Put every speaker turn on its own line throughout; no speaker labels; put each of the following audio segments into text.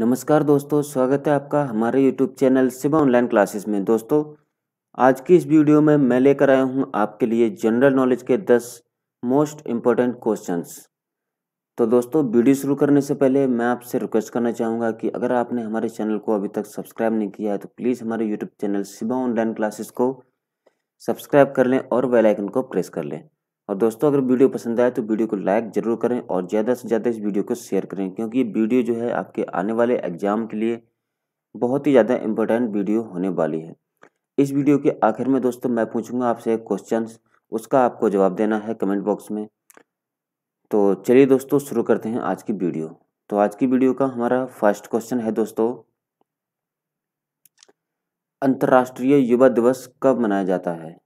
नमस्कार दोस्तों स्वागत है आपका हमारे YouTube channel Shiva online classes में दोस्तों आज की इस वीडियो में मैं लेकर आया हूं आपके लिए जनरल नॉलेज के 10 मोस्ट इम्पोर्टेंट क्वेश्चंस तो दोस्तों वीडियो शुरू करने से पहले मैं आपसे रिक्वेस्ट करना चाहूँगा कि अगर आपने हमारे चैनल को अभी तक सब्सक्राइब नहीं किया है तो प्लीज़ हमारे YouTube channel Shiva online classes को सब्सक्राइब कर लें और बेलाइकन को प्रेस कर लें और दोस्तों अगर वीडियो पसंद आए तो वीडियो को लाइक ज़रूर करें और ज़्यादा से ज़्यादा इस वीडियो को शेयर करें क्योंकि ये वीडियो जो है आपके आने वाले एग्जाम के लिए बहुत ही ज़्यादा इम्पोर्टेंट वीडियो होने वाली है इस वीडियो के आखिर में दोस्तों मैं पूछूंगा आपसे एक क्वेश्चन उसका आपको जवाब देना है कमेंट बॉक्स में तो चलिए दोस्तों शुरू करते हैं आज की वीडियो तो आज की वीडियो का हमारा फर्स्ट क्वेश्चन है दोस्तों अंतर्राष्ट्रीय युवा दिवस कब मनाया जाता है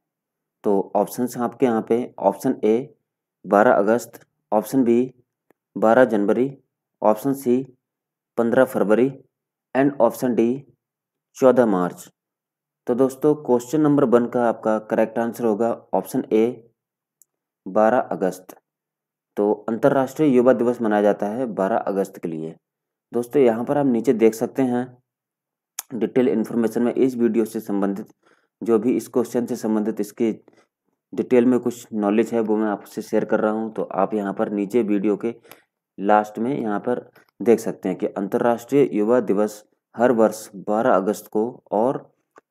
तो ऑप्शन आपके यहाँ पे ऑप्शन ए 12 अगस्त ऑप्शन बी 12 जनवरी ऑप्शन सी 15 फरवरी एंड ऑप्शन डी 14 मार्च तो दोस्तों क्वेश्चन नंबर वन का आपका करेक्ट आंसर होगा ऑप्शन ए 12 अगस्त तो अंतर्राष्ट्रीय युवा दिवस मनाया जाता है 12 अगस्त के लिए दोस्तों यहाँ पर आप नीचे देख सकते हैं डिटेल इन्फॉर्मेशन में इस वीडियो से संबंधित जो भी इस क्वेश्चन से संबंधित इसके डिटेल में कुछ नॉलेज है वो मैं आपसे शेयर कर रहा हूँ तो आप यहाँ पर नीचे वीडियो के लास्ट में यहाँ पर देख सकते हैं कि अंतर्राष्ट्रीय युवा दिवस हर वर्ष 12 अगस्त को और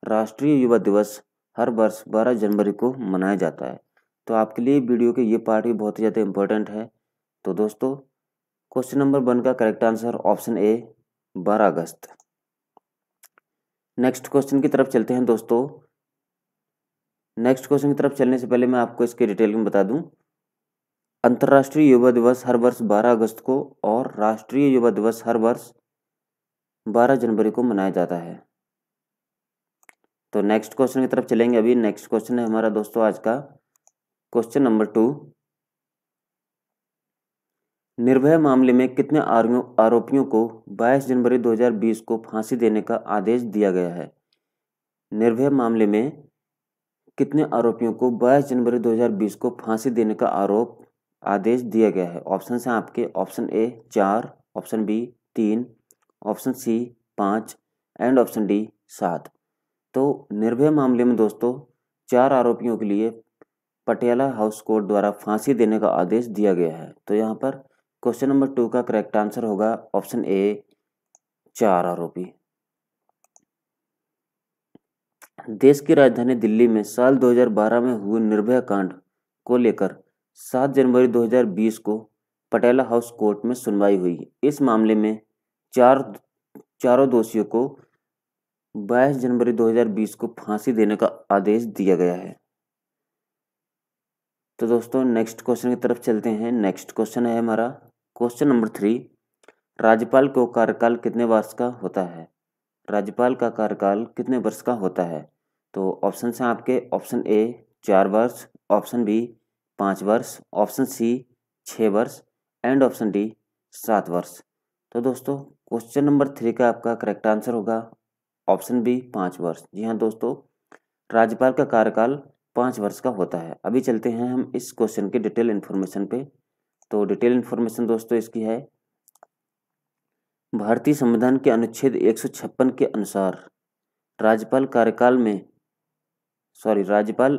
राष्ट्रीय युवा दिवस हर वर्ष 12 जनवरी को मनाया जाता है तो आपके लिए वीडियो के ये पार्ट भी बहुत ही ज़्यादा इम्पोर्टेंट है तो दोस्तों क्वेश्चन नंबर वन का करेक्ट आंसर ऑप्शन ए बारह अगस्त नेक्स्ट क्वेश्चन की तरफ चलते हैं दोस्तों नेक्स्ट क्वेश्चन की तरफ चलने से पहले मैं आपको इसके डिटेल में बता दूं अंतर्राष्ट्रीय युवा दिवस हर वर्ष 12 अगस्त को और राष्ट्रीय युवा दिवस हर वर्ष 12 जनवरी को मनाया जाता है तो नेक्स्ट क्वेश्चन की तरफ चलेंगे अभी नेक्स्ट क्वेश्चन है हमारा दोस्तों आज का क्वेश्चन नंबर टू निर्भय मामले में कितने आरोपियों को 22 जनवरी 2020 को फांसी देने का आदेश दिया गया है निर्भय मामले में कितने आरोपियों को 22 जनवरी 2020 को फांसी देने का आरोप आदेश दिया गया है ऑप्शन हैं आपके ऑप्शन ए चार ऑप्शन बी तीन ऑप्शन सी पाँच एंड ऑप्शन डी सात तो निर्भय मामले में दोस्तों चार आरोपियों के लिए पटियाला हाउस कोर्ट द्वारा फांसी देने का आदेश दिया गया है तो यहाँ पर क्वेश्चन नंबर टू का करेक्ट आंसर होगा ऑप्शन ए चार आरोपी देश की राजधानी दिल्ली में साल 2012 में हुए निर्भया कांड को लेकर 7 जनवरी 2020 को पटेला हाउस कोर्ट में सुनवाई हुई इस मामले में चार चारों दोषियों को 22 जनवरी 2020 को फांसी देने का आदेश दिया गया है तो दोस्तों नेक्स्ट क्वेश्चन की तरफ चलते हैं नेक्स्ट क्वेश्चन है हमारा क्वेश्चन नंबर थ्री राज्यपाल को कार्यकाल कितने वर्ष का होता है राज्यपाल का कार्यकाल कितने वर्ष का होता है तो ऑप्शन हैं आपके ऑप्शन ए चार वर्ष ऑप्शन बी पाँच वर्ष ऑप्शन सी छः वर्ष एंड ऑप्शन डी सात वर्ष तो दोस्तों क्वेश्चन नंबर थ्री का आपका करेक्ट आंसर होगा ऑप्शन बी पाँच वर्ष जी हाँ दोस्तों राज्यपाल का कार्यकाल पाँच वर्ष का होता है अभी चलते हैं हम इस क्वेश्चन के डिटेल इन्फॉर्मेशन पे तो डिटेल इन्फॉर्मेशन दोस्तों इसकी है भारतीय संविधान के अनुच्छेद एक के अनुसार राज्यपाल कार्यकाल में सॉरी राज्यपाल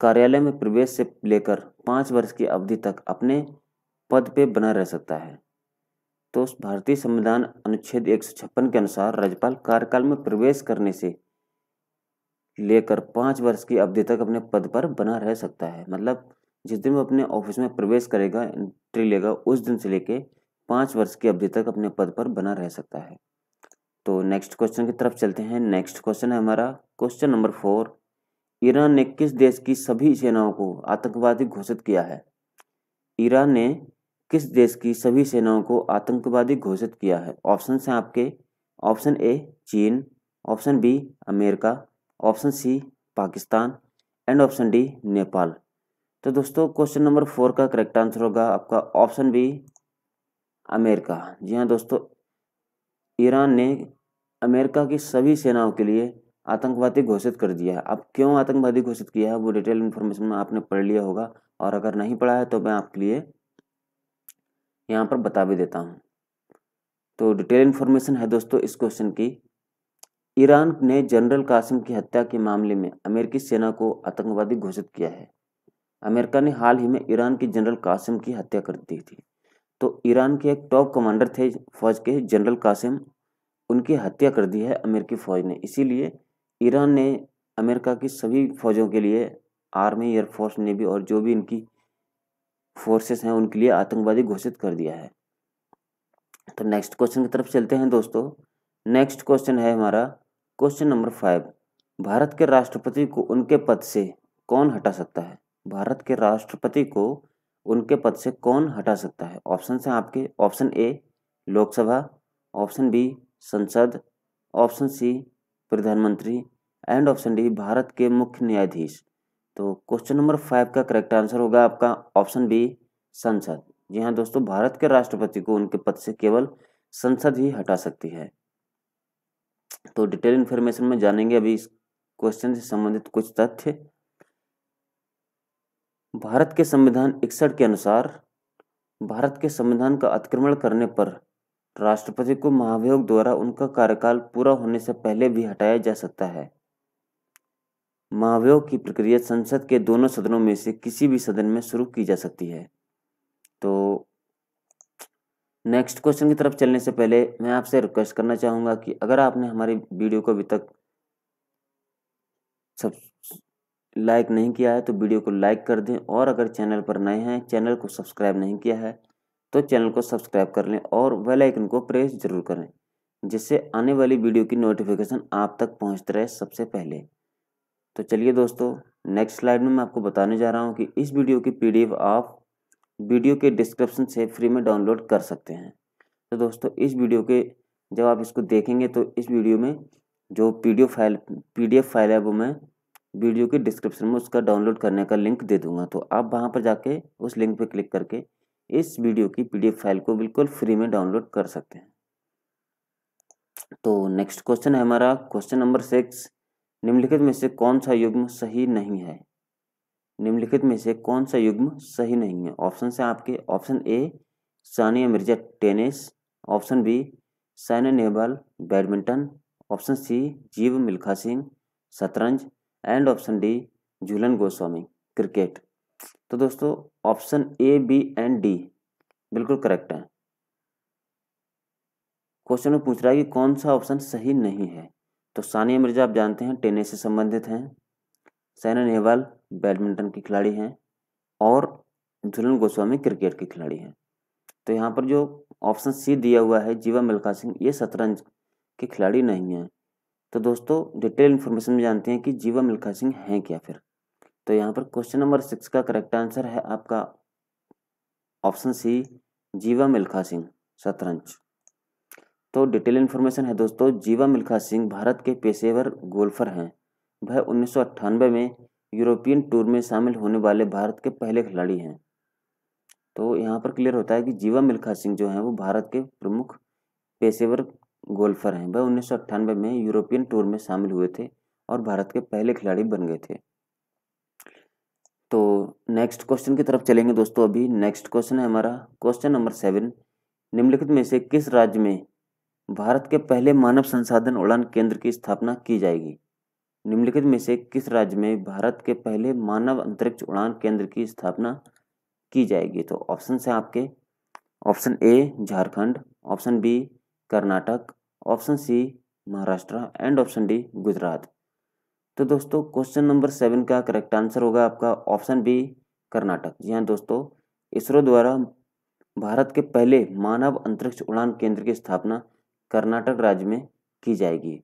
कार्यालय में प्रवेश से लेकर पाँच वर्ष की अवधि तक अपने पद पे बना रह सकता है तो भारतीय संविधान अनुच्छेद एक के अनुसार राज्यपाल कार्यकाल में प्रवेश करने से लेकर पाँच वर्ष की अवधि तक अपने पद पर बना रह सकता है मतलब जिस दिन वो अपने ऑफिस में प्रवेश करेगा एंट्री लेगा उस दिन से लेके पाँच वर्ष की अवधि तक अपने पद पर बना रह सकता है तो नेक्स्ट क्वेश्चन की तरफ चलते हैं नेक्स्ट क्वेश्चन है हमारा क्वेश्चन नंबर फोर ईरान ने किस देश की सभी सेनाओं को आतंकवादी घोषित किया है ईरान ने किस देश की सभी सेनाओं को आतंकवादी घोषित किया है ऑप्शन हैं आपके ऑप्शन ए चीन option B America option C Pakistan and option D Nepal तो दोस्तों क्वेश्चन नंबर फोर का करेक्ट आंसर होगा आपका ऑप्शन बी अमेरिका जी हाँ दोस्तों ईरान ने अमेरिका की सभी सेनाओं के लिए आतंकवादी घोषित कर दिया है अब क्यों आतंकवादी घोषित किया है वो डिटेल इन्फॉर्मेशन में आपने पढ़ लिया होगा और अगर नहीं पढ़ा है तो मैं आपके लिए यहाँ पर बता भी देता हूँ तो डिटेल इन्फॉर्मेशन है दोस्तों इस क्वेश्चन की ईरान ने जनरल कासिम की हत्या के मामले में अमेरिकी सेना को आतंकवादी घोषित किया है अमेरिका ने हाल ही में ईरान की जनरल कासिम की हत्या कर दी थी तो ईरान के एक टॉप कमांडर थे फौज के जनरल कासिम उनकी हत्या कर दी है अमेरिकी फौज ने इसीलिए ईरान ने अमेरिका की सभी फौजों के लिए आर्मी एयरफोर्स ने भी और जो भी इनकी फोर्सेस हैं उनके लिए आतंकवादी घोषित कर दिया है तो नेक्स्ट क्वेश्चन की तरफ चलते हैं दोस्तों नेक्स्ट क्वेश्चन है हमारा क्वेश्चन नंबर फाइव भारत के राष्ट्रपति को उनके पद से कौन हटा सकता है भारत के राष्ट्रपति को उनके पद से कौन हटा सकता है ऑप्शन हैं आपके option A Lok Sabha option B संसद ऑप्शन सी प्रधानमंत्री एंड ऑप्शन डी भारत के मुख्य न्यायाधीश तो क्वेश्चन नंबर फाइव का करेक्ट आंसर होगा आपका ऑप्शन बी संसद जी हाँ दोस्तों भारत के राष्ट्रपति को उनके पद से केवल संसद ही हटा सकती है तो डिटेल इन्फॉर्मेशन में जानेंगे अभी इस क्वेश्चन से संबंधित कुछ तथ्य भारत के संविधान इकसठ के अनुसार भारत के संविधान का अतिक्रमण करने पर राष्ट्रपति को महाभियोग द्वारा उनका कार्यकाल पूरा होने से पहले भी हटाया जा सकता है महाभियोग की प्रक्रिया संसद के दोनों सदनों में से किसी भी सदन में शुरू की जा सकती है तो नेक्स्ट क्वेश्चन की तरफ चलने से पहले मैं आपसे रिक्वेस्ट करना चाहूँगा कि अगर आपने हमारी वीडियो को अभी तक सब लाइक नहीं किया है तो वीडियो को लाइक कर दें और अगर चैनल पर नए हैं चैनल को सब्सक्राइब नहीं किया है तो चैनल को सब्सक्राइब कर लें और वेल आइकन को प्रेस जरूर करें जिससे आने वाली वीडियो की नोटिफिकेशन आप तक पहुंचते रहे सबसे पहले तो चलिए दोस्तों नेक्स्ट स्लाइड में मैं आपको बताने जा रहा हूं कि इस वीडियो की पीडीएफ आप वीडियो के डिस्क्रिप्शन से फ्री में डाउनलोड कर सकते हैं तो दोस्तों इस वीडियो के जब आप इसको देखेंगे तो इस वीडियो में जो पी फाइल पी फाइल है वो मैं वीडियो के डिस्क्रिप्शन में उसका डाउनलोड करने का लिंक दे दूंगा तो आप वहाँ पर जाके उस लिंक पर क्लिक करके इस वीडियो की पीडीएफ फाइल को बिल्कुल फ्री में डाउनलोड कर सकते हैं तो नेक्स्ट क्वेश्चन है हमारा क्वेश्चन नंबर सिक्स निम्नलिखित में से कौन सा युग्म सही नहीं है निम्नलिखित में से कौन सा युग्म सही नहीं है ऑप्शन से आपके option A Sania Mirza tennis option B Saina Nehwal badminton option C Jeev Milkha Singh शतरंज and option D Jhulan Goswami cricket तो दोस्तों option A B and D बिल्कुल करेक्ट है क्वेश्चन में पूछ रहा है कि कौन सा ऑप्शन सही नहीं है तो सानिया मिर्जा आप जानते हैं टेनिस से संबंधित हैं सैना नेहवाल बैडमिंटन की खिलाड़ी हैं और झुलन गोस्वामी क्रिकेट की खिलाड़ी हैं तो यहाँ पर जो ऑप्शन सी दिया हुआ है जीवा मिल्खा सिंह ये शतरंज के खिलाड़ी नहीं हैं तो दोस्तों डिटेल इन्फॉर्मेशन में जानते हैं कि जीवा मिल्खा सिंह हैं क्या फिर तो यहाँ पर क्वेश्चन नंबर सिक्स का करेक्ट आंसर है आपका ऑप्शन सी जीवा मिल्खा सिंह शतरंज तो डिटेल इन्फॉर्मेशन है दोस्तों जीवा मिल्खा सिंह भारत के पेशेवर गोल्फर हैं वह उन्नीस में यूरोपियन टूर में शामिल होने वाले भारत के पहले खिलाड़ी हैं तो यहाँ पर क्लियर होता है कि जीवा मिल्खा सिंह जो हैं वो भारत के प्रमुख पेशेवर गोल्फर हैं वह उन्नीस में यूरोपियन टूर में शामिल हुए थे और भारत के पहले खिलाड़ी बन गए थे तो नेक्स्ट क्वेश्चन की तरफ चलेंगे दोस्तों अभी नेक्स्ट क्वेश्चन है हमारा क्वेश्चन नंबर सेवन निम्नलिखित में से किस राज्य में भारत के पहले मानव संसाधन उड़ान केंद्र की स्थापना की जाएगी निम्नलिखित में से किस राज्य में भारत के पहले मानव अंतरिक्ष उड़ान केंद्र की स्थापना की जाएगी तो ऑप्शन है आपके option A Jharkhand option B Karnataka option C Maharashtra and option D Gujarat तो दोस्तों क्वेश्चन नंबर सेवन का करेक्ट आंसर होगा आपका ऑप्शन बी कर्नाटक जी हाँ दोस्तों इसरो द्वारा भारत के पहले मानव अंतरिक्ष उड़ान केंद्र की स्थापना कर्नाटक राज्य में की जाएगी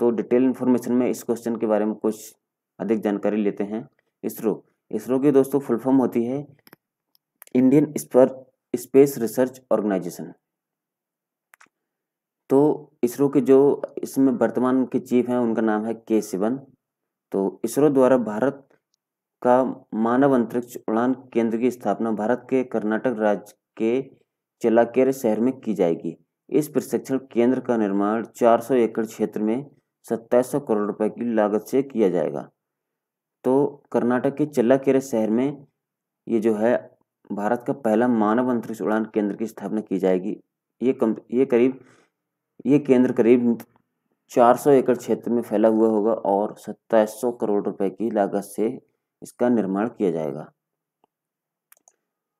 तो डिटेल इन्फॉर्मेशन में इस क्वेश्चन के बारे में कुछ अधिक जानकारी लेते हैं इसरो इसरो की दोस्तों फुल फॉर्म होती है Indian spur space research organisation तो इसरो के जो इसमें वर्तमान के चीफ हैं उनका नाम है के सिवन तो इसरो द्वारा भारत का मानव अंतरिक्ष उड़ान केंद्र की स्थापना भारत के कर्नाटक राज्य के चलाकेर शहर में की जाएगी इस प्रशिक्षण केंद्र का निर्माण 400 एकड़ क्षेत्र में सत्ताईस करोड़ रुपए की लागत से किया जाएगा तो कर्नाटक के चल्लाकेरे शहर में ये जो है भारत का पहला मानव अंतरिक्ष उड़ान केंद्र की स्थापना की जाएगी ये कम ये करीब ये केंद्र करीब 400 एकड़ क्षेत्र में फैला हुआ होगा और सत्ताईस करोड़ रुपए की लागत से इसका निर्माण किया जाएगा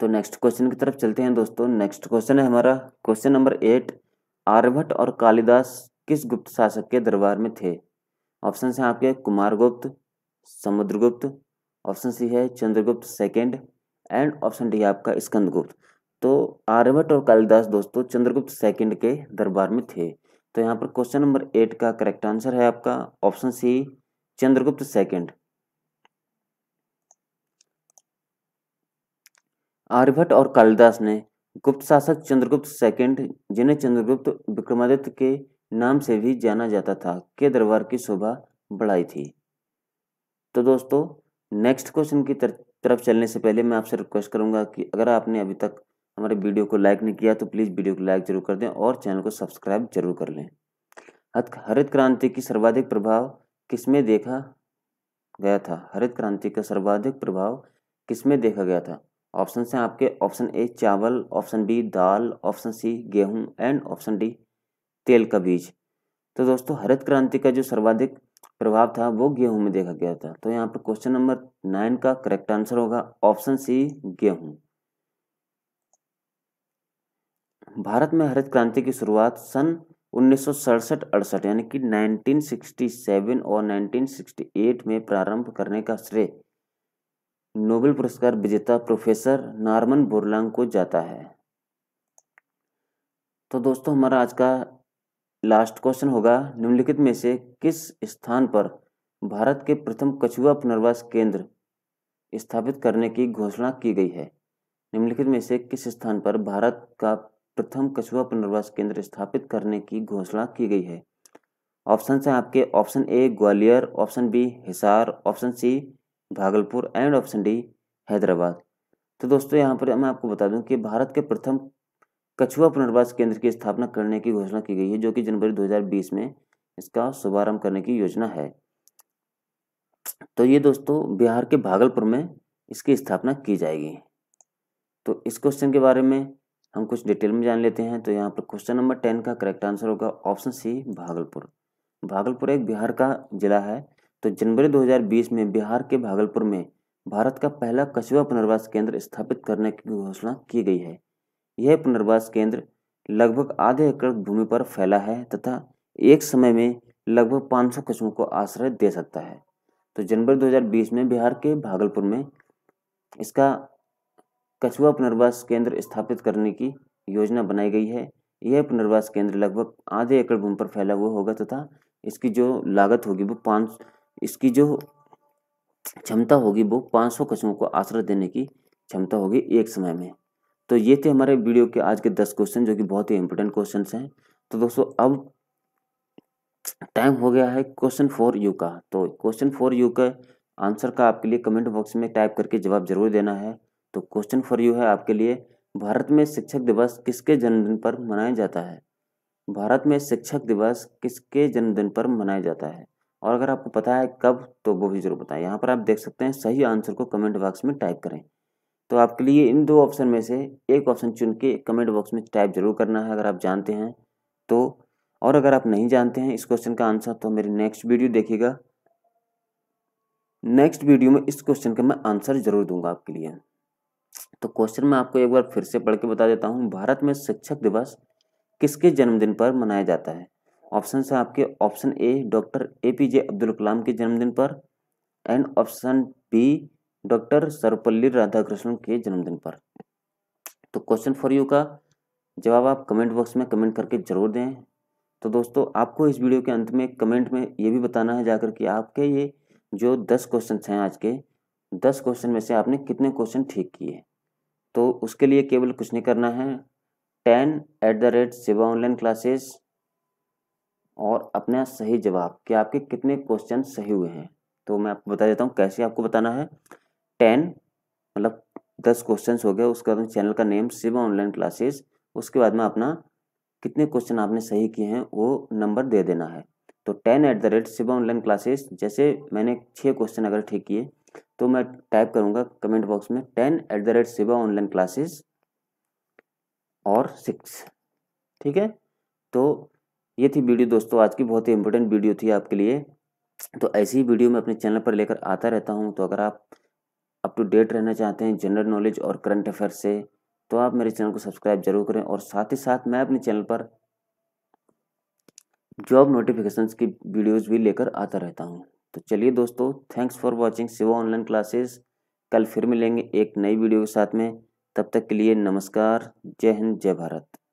तो नेक्स्ट क्वेश्चन की तरफ चलते हैं दोस्तों नेक्स्ट क्वेश्चन है हमारा क्वेश्चन नंबर एट आर्यभट्ट और कालिदास किस गुप्त शासक के दरबार में थे ऑप्शन है आपके कुमार गुप्त समुद्रगुप्त ऑप्शन सी है Chandragupta second and option D है आपका स्कंदगुप्त तो आर्यभट्ट और कालिदास दोस्तों चंद्रगुप्त सेकंड के दरबार में थे तो यहाँ पर क्वेश्चन नंबर एट का करेक्ट आंसर है आपका option C Chandragupta second Aryabhata और कालिदास ने गुप्त शासक चंद्रगुप्त सेकंड जिन्हें चंद्रगुप्त विक्रमादित्य के नाम से भी जाना जाता था के दरबार की शोभा बढ़ाई थी तो दोस्तों नेक्स्ट क्वेश्चन की तरफ चलने से पहले मैं आपसे रिक्वेस्ट करूंगा कि अगर आपने अभी तक हमारे वीडियो को लाइक नहीं किया तो प्लीज़ वीडियो को लाइक जरूर कर दें और चैनल को सब्सक्राइब जरूर कर लें हरित क्रांति की सर्वाधिक प्रभाव किसमें देखा गया था हरित क्रांति का सर्वाधिक प्रभाव किसमें देखा गया था ऑप्शन से आपके ऑप्शन ए चावल ऑप्शन बी दाल ऑप्शन सी गेहूं एंड ऑप्शन डी तेल का बीज तो दोस्तों हरित क्रांति का जो सर्वाधिक प्रभाव था वो गेहूं में देखा गया था तो यहाँ पर क्वेश्चन नंबर नाइन का करेक्ट आंसर होगा ऑप्शन सी गेहूं भारत में हरित क्रांति की शुरुआत सन उन्नीस सौ यानी कि 1967 और 1968 में प्रारंभ करने का श्रेय नोबेल पुरस्कार विजेता प्रोफेसर नॉर्मन बोरलांग को जाता है तो दोस्तों हमारा आज का लास्ट क्वेश्चन होगा निम्नलिखित में से किस स्थान पर भारत के प्रथम कछुआ पुनर्वास केंद्र स्थापित करने की घोषणा की गई है निम्नलिखित में से किस स्थान पर भारत का प्रथम कछुआ पुनर्वास केंद्र स्थापित करने की घोषणा की गई है ऑप्शन हैं आपके option A Gwalior option B Hisar option C Bhagalpur and option D Hyderabad तो दोस्तों यहाँ पर मैं आपको बता दूं कि भारत के प्रथम कछुआ पुनर्वास केंद्र की स्थापना करने की घोषणा की गई है जो कि जनवरी 2020 में इसका शुभारंभ करने की योजना है तो ये दोस्तों बिहार के भागलपुर में इसकी स्थापना की जाएगी तो इस क्वेश्चन के बारे में हम कुछ डिटेल में जान लेते हैं तो यहाँ पर क्वेश्चन नंबर टेन का करेक्ट आंसर होगा ऑप्शन सी भागलपुर भागलपुर एक बिहार का जिला है तो जनवरी 2020 में बिहार के भागलपुर में भारत का पहला कछुआ पुनर्वास केंद्र स्थापित करने की घोषणा की गई है यह पुनर्वास केंद्र लगभग आधे एकड़ भूमि पर फैला है तथा एक समय में लगभग 500 कछुओं को आश्रय दे सकता है तो जनवरी 2020 में बिहार के भागलपुर में इसका कछुआ पुनर्वास केंद्र स्थापित करने की योजना बनाई गई है यह पुनर्वास केंद्र लगभग आधे एकड़ भूमि पर फैला हुआ होगा तथा इसकी जो लागत होगी वो पाँच इसकी जो क्षमता होगी वो 500 कछुओं को आश्रय देने की क्षमता होगी एक समय में तो ये थे हमारे वीडियो के आज के दस क्वेश्चन जो कि बहुत ही इंपॉर्टेंट क्वेश्चन हैं तो दोस्तों अब टाइम हो गया है क्वेश्चन फोर यू का तो क्वेश्चन फोर यू का आंसर का आपके लिए कमेंट बॉक्स में टाइप करके जवाब जरूर देना है तो क्वेश्चन फॉर यू है आपके लिए भारत में शिक्षक दिवस किसके जन्मदिन पर मनाया जाता है भारत में शिक्षक दिवस किसके जन्मदिन पर मनाया जाता है और अगर आपको पता है कब तो वो भी जरूर बताएं यहाँ पर आप देख सकते हैं सही आंसर को कमेंट बॉक्स में टाइप करें तो आपके लिए इन दो ऑप्शन में से एक ऑप्शन चुन के कमेंट बॉक्स में टाइप जरूर करना है अगर आप जानते हैं तो और अगर आप नहीं जानते हैं इस क्वेश्चन का आंसर तो मेरी नेक्स्ट वीडियो देखिएगा नेक्स्ट वीडियो में इस क्वेश्चन का मैं आंसर जरूर दूंगा आपके लिए तो क्वेश्चन मैं आपको एक बार फिर से पढ़ के बता देता हूँ भारत में शिक्षक दिवस किसके जन्मदिन पर मनाया जाता है ऑप्शन है आपके option A doctor A P J Abdul Kalam के जन्मदिन पर and option B doctor Sarvepalli Radhakrishnan के जन्मदिन पर तो क्वेश्चन फॉर यू का जवाब आप कमेंट बॉक्स में कमेंट करके ज़रूर दें तो दोस्तों आपको इस वीडियो के अंत में कमेंट में ये भी बताना है जाकर कि आपके ये जो दस क्वेश्चन हैं आज के दस क्वेश्चन में से आपने कितने क्वेश्चन ठीक किए तो उसके लिए केवल कुछ नहीं करना है टेन एट द रेट सेवा ऑनलाइन क्लासेस और अपना सही जवाब कि आपके कितने क्वेश्चन सही हुए हैं तो मैं आपको बता देता हूँ कैसे आपको बताना है टेन मतलब दस क्वेश्चन हो गए उसके बाद चैनल का नेम शिवा ऑनलाइन क्लासेस उसके बाद में अपना कितने क्वेश्चन आपने सही किए हैं वो नंबर दे देना है तो ten at the rate Shiva online classes जैसे मैंने छः क्वेश्चन अगर ठीक किए तो मैं टाइप करूंगा कमेंट बॉक्स में ten at the rate Siva online classes और सिक्स ठीक है तो ये थी वीडियो दोस्तों आज की बहुत ही इंपॉर्टेंट वीडियो थी आपके लिए तो ऐसी ही वीडियो मैं अपने चैनल पर लेकर आता रहता हूँ तो अगर आप अप टू डेट रहना चाहते हैं जनरल नॉलेज और करंट अफेयर से तो आप मेरे चैनल को सब्सक्राइब जरूर करें और साथ ही साथ मैं अपने चैनल पर जॉब नोटिफिकेशंस की वीडियोस भी लेकर आता रहता हूँ तो चलिए दोस्तों thanks for watching Siva online classes कल फिर मिलेंगे एक नई वीडियो के साथ में तब तक के लिए नमस्कार जय हिंद जय भारत